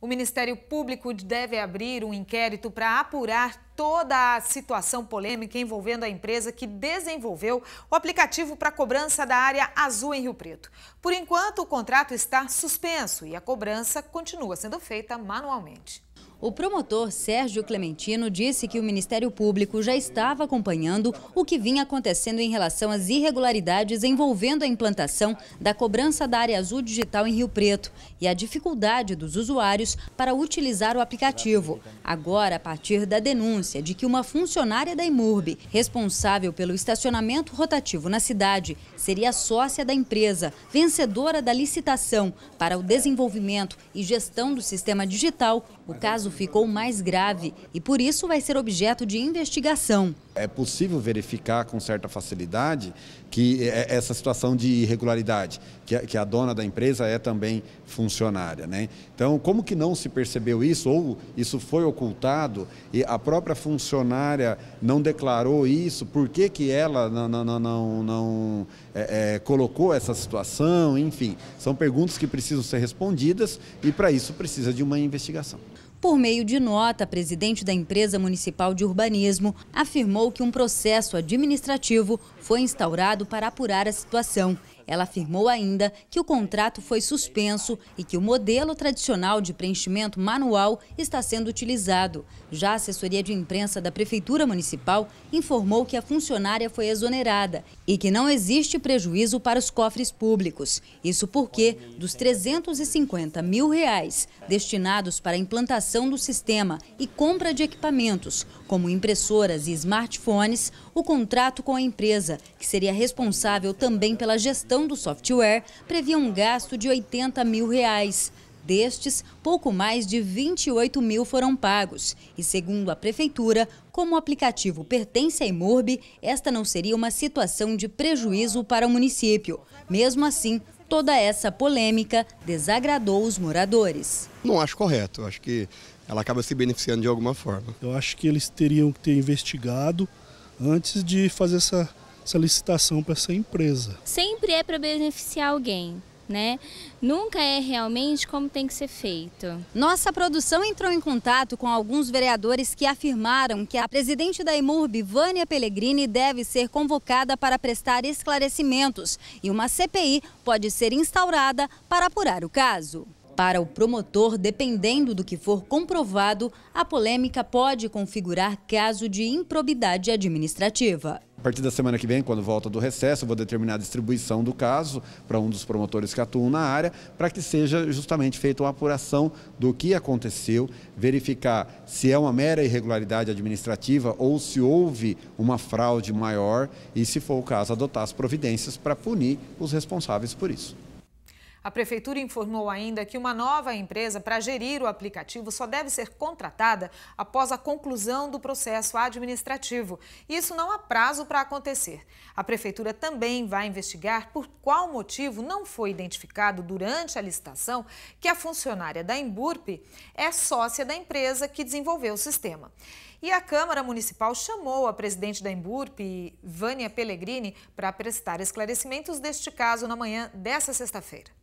O Ministério Público deve abrir um inquérito para apurar toda a situação polêmica envolvendo a empresa que desenvolveu o aplicativo para cobrança da área azul em Rio Preto. Por enquanto, o contrato está suspenso e a cobrança continua sendo feita manualmente. O promotor Sérgio Clementino disse que o Ministério Público já estava acompanhando o que vinha acontecendo em relação às irregularidades envolvendo a implantação da cobrança da área azul digital em Rio Preto e a dificuldade dos usuários para utilizar o aplicativo. Agora, a partir da denúncia, denúncia de que uma funcionária da Imurb, responsável pelo estacionamento rotativo na cidade, seria sócia da empresa, vencedora da licitação para o desenvolvimento e gestão do sistema digital, o caso ficou mais grave e por isso vai ser objeto de investigação. É possível verificar com certa facilidade que é, essa situação de irregularidade, que a dona da empresa é também funcionária. Né? Então, como que não se percebeu isso ou isso foi ocultado e a própria funcionária não declarou isso, por que, que ela não, não, não, não é, é, colocou essa situação, enfim. São perguntas que precisam ser respondidas e para isso precisa de uma investigação. Por meio de nota, a presidente da empresa municipal de urbanismo afirmou que um processo administrativo foi instaurado para apurar a situação ela afirmou ainda que o contrato foi suspenso e que o modelo tradicional de preenchimento manual está sendo utilizado. Já a assessoria de imprensa da Prefeitura Municipal informou que a funcionária foi exonerada e que não existe prejuízo para os cofres públicos. Isso porque, dos 350 mil reais destinados para a implantação do sistema e compra de equipamentos, como impressoras e smartphones, o contrato com a empresa, que seria responsável também pela gestão do software previa um gasto de 80 mil reais. Destes, pouco mais de 28 mil foram pagos. E segundo a Prefeitura, como o aplicativo pertence à imorbe, esta não seria uma situação de prejuízo para o município. Mesmo assim, toda essa polêmica desagradou os moradores. Não acho correto, acho que ela acaba se beneficiando de alguma forma. Eu acho que eles teriam que ter investigado antes de fazer essa essa licitação para essa empresa. Sempre é para beneficiar alguém. Né? Nunca é realmente como tem que ser feito. Nossa produção entrou em contato com alguns vereadores que afirmaram que a presidente da Imurb, Vânia Pellegrini, deve ser convocada para prestar esclarecimentos e uma CPI pode ser instaurada para apurar o caso. Para o promotor, dependendo do que for comprovado, a polêmica pode configurar caso de improbidade administrativa. A partir da semana que vem, quando volta do recesso, vou determinar a distribuição do caso para um dos promotores que atuam na área, para que seja justamente feita uma apuração do que aconteceu, verificar se é uma mera irregularidade administrativa ou se houve uma fraude maior e, se for o caso, adotar as providências para punir os responsáveis por isso. A prefeitura informou ainda que uma nova empresa para gerir o aplicativo só deve ser contratada após a conclusão do processo administrativo. Isso não há prazo para acontecer. A prefeitura também vai investigar por qual motivo não foi identificado durante a licitação que a funcionária da Emburpe é sócia da empresa que desenvolveu o sistema. E a Câmara Municipal chamou a presidente da Emburpe, Vânia Pellegrini, para prestar esclarecimentos deste caso na manhã dessa sexta-feira.